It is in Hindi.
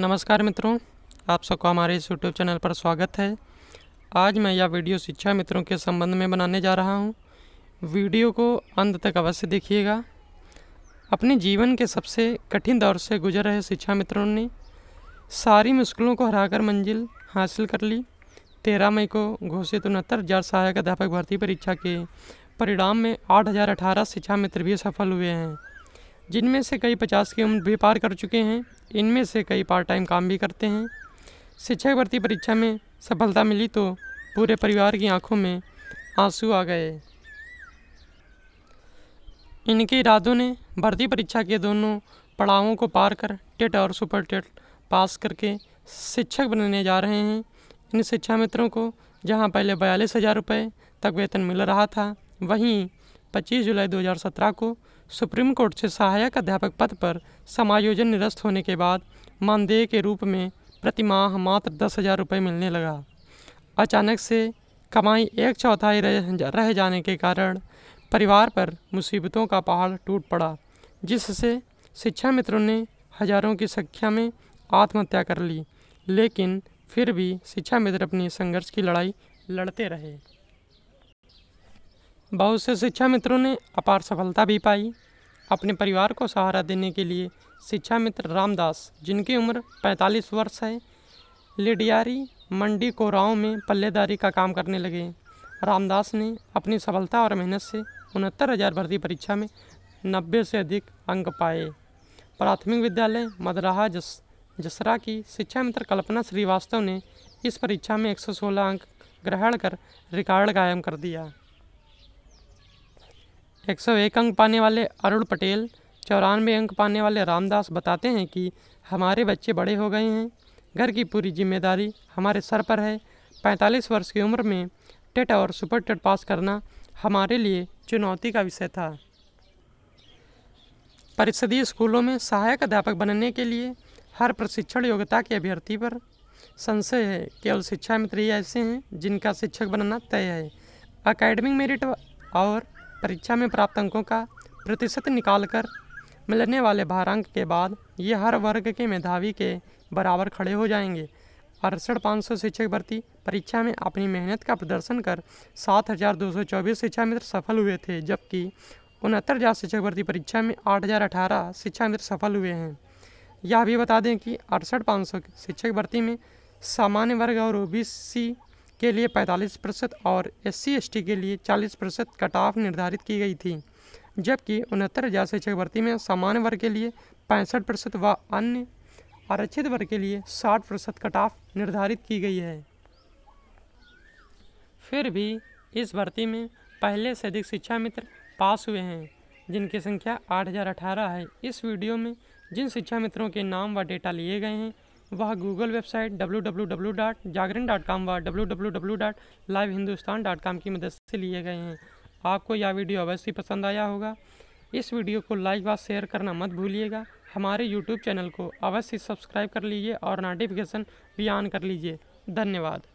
नमस्कार मित्रों आप सबको हमारे इस यूट्यूब चैनल पर स्वागत है आज मैं यह वीडियो शिक्षा मित्रों के संबंध में बनाने जा रहा हूँ वीडियो को अंत तक अवश्य देखिएगा अपने जीवन के सबसे कठिन दौर से गुजर रहे शिक्षा मित्रों ने सारी मुश्किलों को हराकर मंजिल हासिल कर ली तेरह मई को घोषित उनहत्तर हज़ार सहायक अध्यापक भर्ती परीक्षा के परिणाम में आठ हज़ार अठारह शिक्षा मित्र भी सफल हुए हैं जिनमें से कई पचास की उम्र भी पार कर चुके हैं इनमें से कई पार्ट टाइम काम भी करते हैं शिक्षक भर्ती परीक्षा में सफलता मिली तो पूरे परिवार की आंखों में आंसू आ गए इनके इरादों ने भर्ती परीक्षा के दोनों पड़ावों को पार कर टेट और सुपर टेट पास करके शिक्षक बनने जा रहे हैं इन शिक्षा मित्रों को जहां पहले बयालीस हज़ार रुपये तक वेतन मिल रहा था वहीं 25 जुलाई 2017 को सुप्रीम कोर्ट से सहायक अध्यापक पद पर समायोजन निरस्त होने के बाद मानदेय के रूप में प्रति माह मात्र दस हज़ार रुपये मिलने लगा अचानक से कमाई एक चौथाई रह जाने के कारण परिवार पर मुसीबतों का पहाड़ टूट पड़ा जिससे शिक्षा मित्रों ने हजारों की संख्या में आत्महत्या कर ली लेकिन फिर भी शिक्षा मित्र अपनी संघर्ष की लड़ाई लड़ते रहे बहुत से शिक्षा मित्रों ने अपार सफलता भी पाई अपने परिवार को सहारा देने के लिए शिक्षा मित्र रामदास जिनकी उम्र 45 वर्ष है लिडियारी मंडी कोराव में पल्लेदारी का काम करने लगे रामदास ने अपनी सफलता और मेहनत से उनहत्तर हज़ार भर्ती परीक्षा में नब्बे से अधिक अंक पाए प्राथमिक विद्यालय मदराहा जस जसरा की शिक्षा मित्र कल्पना श्रीवास्तव ने इस परीक्षा में 116 अंक ग्रहण कर रिकॉर्ड कायम कर दिया एक सौ एक अंक पाने वाले अरुण पटेल चौरानवे अंक पाने वाले रामदास बताते हैं कि हमारे बच्चे बड़े हो गए हैं घर की पूरी जिम्मेदारी हमारे सर पर है पैंतालीस वर्ष की उम्र में टेट और सुपर टेट पास करना हमारे लिए चुनौती का विषय था परिषदीय स्कूलों में सहायक अध्यापक बनने के लिए हर प्रशिक्षण योग्यता के अभ्यर्थी पर संशय है केवल शिक्षा मित्र ही ऐसे हैं जिनका शिक्षक बनना तय है अकेडमिक मेरिट और परीक्षा में प्राप्त अंकों का प्रतिशत निकालकर मिलने वाले भारांक के बाद ये हर वर्ग के मेधावी के बराबर खड़े हो जाएंगे अड़सठ पाँच सौ शिक्षक भर्ती परीक्षा में अपनी मेहनत का प्रदर्शन कर सात हज़ार दो सौ चौबीस शिक्षा मित्र सफल हुए थे जबकि उनहत्तर हज़ार शिक्षक भर्ती परीक्षा में आठ हज़ार अठारह शिक्षा मित्र सफल हुए हैं यह भी बता दें कि अड़सठ पाँच सौ शिक्षक भर्ती में सामान्य वर्ग और ओ बी सी के लिए 45 प्रतिशत और एस सी के लिए 40 प्रतिशत कट ऑफ निर्धारित की गई थी जबकि उनहत्तर हज़ार शिक्षक भर्ती में सामान्य वर्ग के लिए पैंसठ प्रतिशत व अन्य आरक्षित वर्ग के लिए 60 प्रतिशत कट ऑफ निर्धारित की गई है फिर भी इस भर्ती में पहले से अधिक शिक्षा मित्र पास हुए हैं जिनकी संख्या आठ है इस वीडियो में जिन शिक्षा मित्रों के नाम व डेटा लिए गए हैं वह Google website W dot Jagran dot com व W dot live Hindustan dot com की मदद से लिए गए हैं आपको यह वीडियो अवश्य पसंद आया होगा इस वीडियो को लाइक व शेयर करना मत भूलिएगा हमारे यूट्यूब चैनल को अवश्य सब्सक्राइब कर लीजिए और नोटिफिकेशन भी ऑन कर लीजिए धन्यवाद